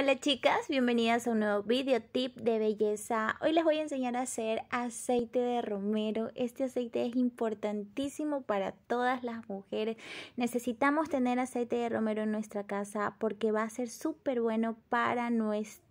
Hola chicas, bienvenidas a un nuevo video tip de belleza. Hoy les voy a enseñar a hacer aceite de romero. Este aceite es importantísimo para todas las mujeres. Necesitamos tener aceite de romero en nuestra casa porque va a ser súper bueno para nuestra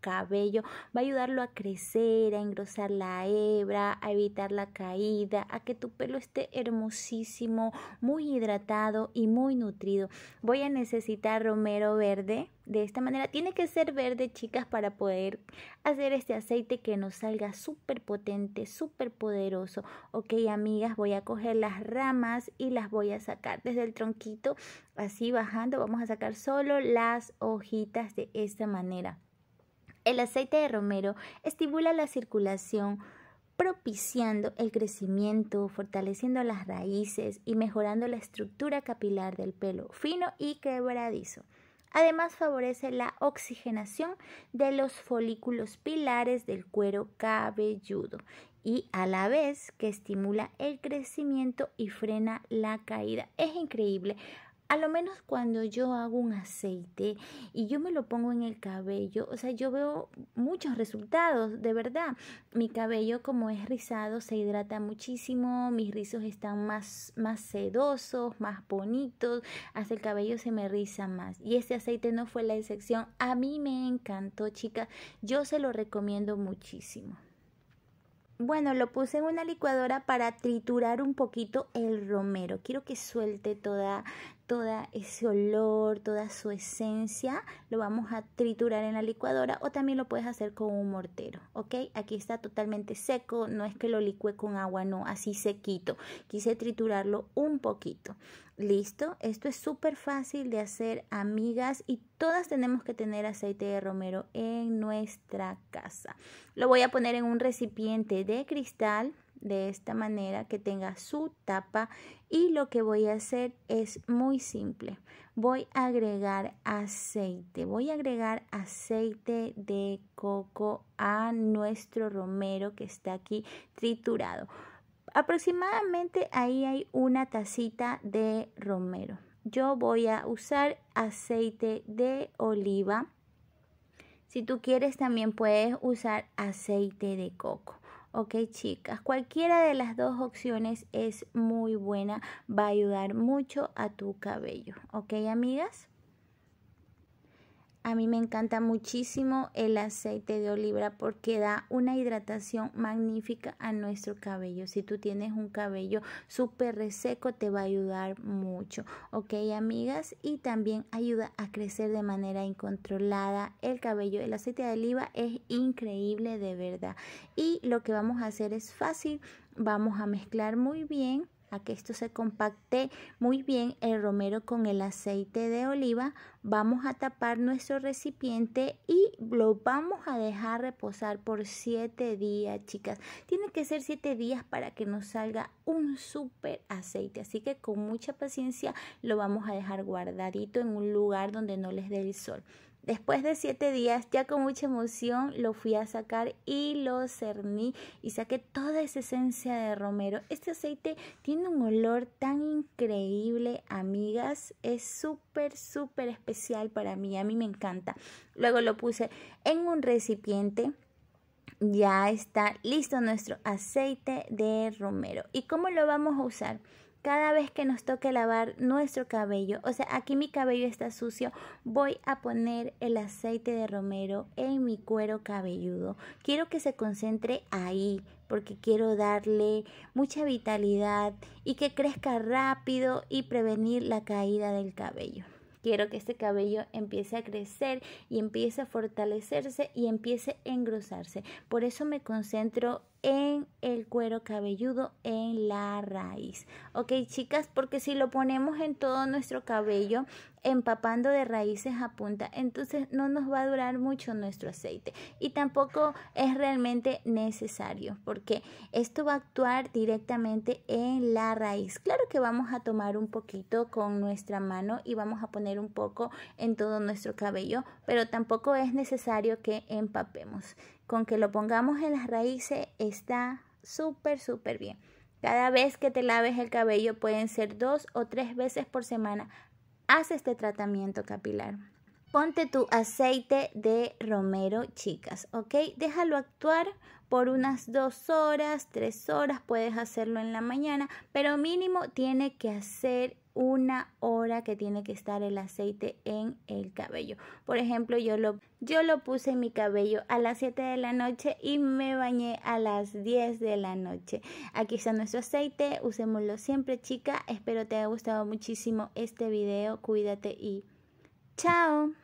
cabello, va a ayudarlo a crecer, a engrosar la hebra, a evitar la caída, a que tu pelo esté hermosísimo, muy hidratado y muy nutrido. Voy a necesitar romero verde. De esta manera tiene que ser verde, chicas, para poder hacer este aceite que nos salga súper potente, súper poderoso. Ok, amigas, voy a coger las ramas y las voy a sacar desde el tronquito, así bajando. Vamos a sacar solo las hojitas de esta manera. El aceite de romero estimula la circulación propiciando el crecimiento, fortaleciendo las raíces y mejorando la estructura capilar del pelo fino y quebradizo. Además favorece la oxigenación de los folículos pilares del cuero cabelludo y a la vez que estimula el crecimiento y frena la caída. Es increíble a lo menos cuando yo hago un aceite y yo me lo pongo en el cabello, o sea, yo veo muchos resultados, de verdad. Mi cabello como es rizado se hidrata muchísimo, mis rizos están más, más sedosos, más bonitos, hasta el cabello se me riza más. Y este aceite no fue la excepción, a mí me encantó, chicas, yo se lo recomiendo muchísimo. Bueno, lo puse en una licuadora para triturar un poquito el romero. Quiero que suelte toda, todo ese olor, toda su esencia, lo vamos a triturar en la licuadora o también lo puedes hacer con un mortero, ¿ok? Aquí está totalmente seco, no es que lo licue con agua, no, así sequito. Quise triturarlo un poquito. Listo, esto es súper fácil de hacer, amigas, y todas tenemos que tener aceite de romero en nuestra casa. Lo voy a poner en un recipiente de cristal de esta manera que tenga su tapa y lo que voy a hacer es muy simple voy a agregar aceite voy a agregar aceite de coco a nuestro romero que está aquí triturado aproximadamente ahí hay una tacita de romero yo voy a usar aceite de oliva si tú quieres también puedes usar aceite de coco Ok chicas, cualquiera de las dos opciones es muy buena, va a ayudar mucho a tu cabello. Ok amigas. A mí me encanta muchísimo el aceite de oliva porque da una hidratación magnífica a nuestro cabello. Si tú tienes un cabello súper reseco te va a ayudar mucho, ¿ok amigas? Y también ayuda a crecer de manera incontrolada el cabello. El aceite de oliva es increíble de verdad. Y lo que vamos a hacer es fácil. Vamos a mezclar muy bien a que esto se compacte muy bien el romero con el aceite de oliva, vamos a tapar nuestro recipiente y lo vamos a dejar reposar por 7 días, chicas. Tiene que ser 7 días para que nos salga un súper aceite, así que con mucha paciencia lo vamos a dejar guardadito en un lugar donde no les dé el sol. Después de siete días, ya con mucha emoción, lo fui a sacar y lo cerní y saqué toda esa esencia de romero. Este aceite tiene un olor tan increíble, amigas. Es súper, súper especial para mí. A mí me encanta. Luego lo puse en un recipiente. Ya está listo nuestro aceite de romero. ¿Y cómo lo vamos a usar? cada vez que nos toque lavar nuestro cabello, o sea, aquí mi cabello está sucio, voy a poner el aceite de romero en mi cuero cabelludo. Quiero que se concentre ahí porque quiero darle mucha vitalidad y que crezca rápido y prevenir la caída del cabello. Quiero que este cabello empiece a crecer y empiece a fortalecerse y empiece a engrosarse. Por eso me concentro en el cuero cabelludo, en la raíz. Ok, chicas, porque si lo ponemos en todo nuestro cabello, empapando de raíces a punta. Entonces no nos va a durar mucho nuestro aceite y tampoco es realmente necesario porque esto va a actuar directamente en la raíz. Claro que vamos a tomar un poquito con nuestra mano y vamos a poner un poco en todo nuestro cabello, pero tampoco es necesario que empapemos. Con que lo pongamos en las raíces está súper, súper bien. Cada vez que te laves el cabello pueden ser dos o tres veces por semana Haz este tratamiento capilar. Ponte tu aceite de romero, chicas, ¿ok? Déjalo actuar por unas dos horas, tres horas, puedes hacerlo en la mañana, pero mínimo tiene que hacer una hora que tiene que estar el aceite en el cabello. Por ejemplo, yo lo, yo lo puse en mi cabello a las 7 de la noche y me bañé a las 10 de la noche. Aquí está nuestro aceite, usémoslo siempre chica. Espero te haya gustado muchísimo este video, cuídate y chao.